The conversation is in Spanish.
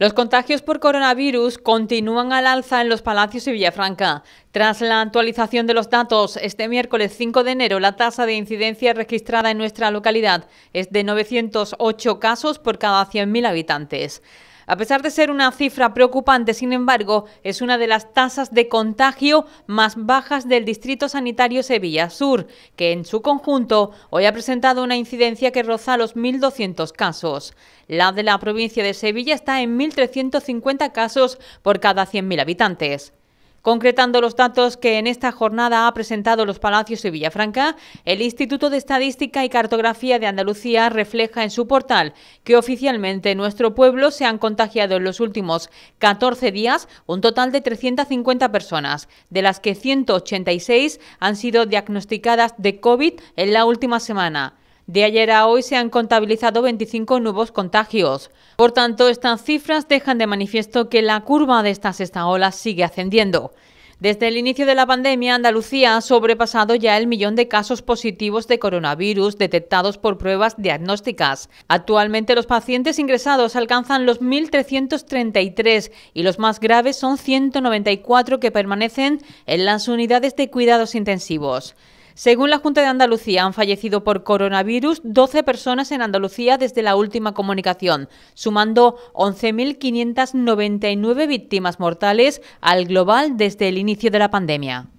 Los contagios por coronavirus continúan al alza en los palacios y Villafranca. Tras la actualización de los datos, este miércoles 5 de enero la tasa de incidencia registrada en nuestra localidad es de 908 casos por cada 100.000 habitantes. A pesar de ser una cifra preocupante, sin embargo, es una de las tasas de contagio más bajas del Distrito Sanitario Sevilla Sur, que en su conjunto hoy ha presentado una incidencia que roza los 1.200 casos. La de la provincia de Sevilla está en 1.350 casos por cada 100.000 habitantes. Concretando los datos que en esta jornada ha presentado los Palacios de Villafranca, el Instituto de Estadística y Cartografía de Andalucía refleja en su portal que oficialmente en nuestro pueblo se han contagiado en los últimos 14 días un total de 350 personas, de las que 186 han sido diagnosticadas de COVID en la última semana. De ayer a hoy se han contabilizado 25 nuevos contagios. Por tanto, estas cifras dejan de manifiesto que la curva de esta sexta ola sigue ascendiendo. Desde el inicio de la pandemia, Andalucía ha sobrepasado ya el millón de casos positivos de coronavirus detectados por pruebas diagnósticas. Actualmente los pacientes ingresados alcanzan los 1.333 y los más graves son 194 que permanecen en las unidades de cuidados intensivos. Según la Junta de Andalucía, han fallecido por coronavirus 12 personas en Andalucía desde la última comunicación, sumando 11.599 víctimas mortales al global desde el inicio de la pandemia.